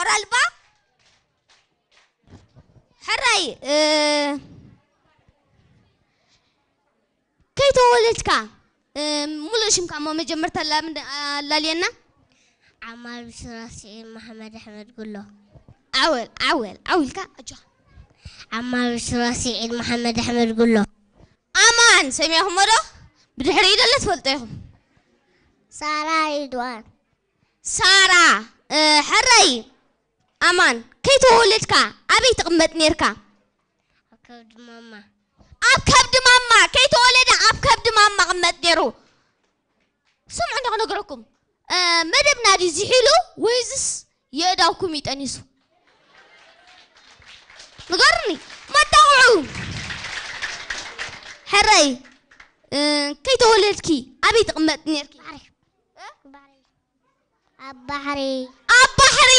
ورا الباب حراي أه كي تولدك أه ملوشم كما مجمرت لا آه، لينا عمار بسراسي محمد أحمد قلو عول عول عول كا اجو عمار بسراسي عيد محمد أحمد قلو أمان سميهم مرة بدحري لا تفلتهم سارة إدوان سارة آه، ኣማን ከይተወለድካ ኣበይ ትቕመጥ ነርካ ኣብ ከብዲ ማማ ኣብ ከብዲ ማማ ከይተወለደ ኣብ ከብዲ ማማ ቅመጥ ነይሩ ስምዑ ንክነግረኩም መደብና ድ ዝሒሉ ወይዝስ የእዳውኩም ይጠኒሱ ንገርኒ መጣቕዑ ሕረይ ከይተወለድኪ ኣበይ ትቕመጥ ነርኪ ኣብ ባሕሪ ኣብ ባሕሪ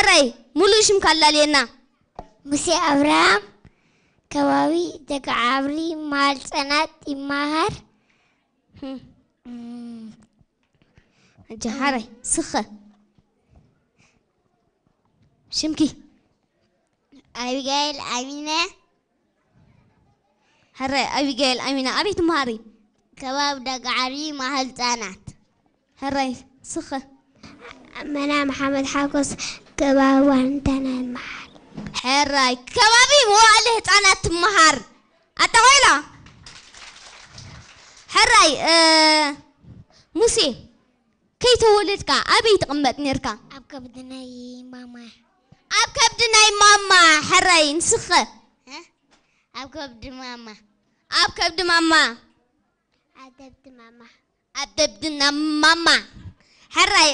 راي ملوش مكلل ينا مسي أبراهام كواوي دك عبري مال سنات ماهر جهري سخة شمكي أبيجيل أمينة هري أبيجيل أمينة أبي تمهري كباب دق عري مع هالتانات هري سخة أنا محمد حاكوس ጥበብ አንተነህ መሃል ሕራይ ከባቢ መዋዕለ ህፃናት ትመሃር ኣታ ኮይና ሕራይ ሙሴ ከይተወለድካ ኣበይ ትቕመጥ ነርካ ኣብ ከብዲ ናይ ማማ ኣብ ከብዲ ናይ ማማ ሕራይ ንስኸ ኣብ ከብዲ ማማ ኣብ ከብዲ ማማ ኣብ ደብዲ ማማ ኣብ ደብዲ ማማ ሕራይ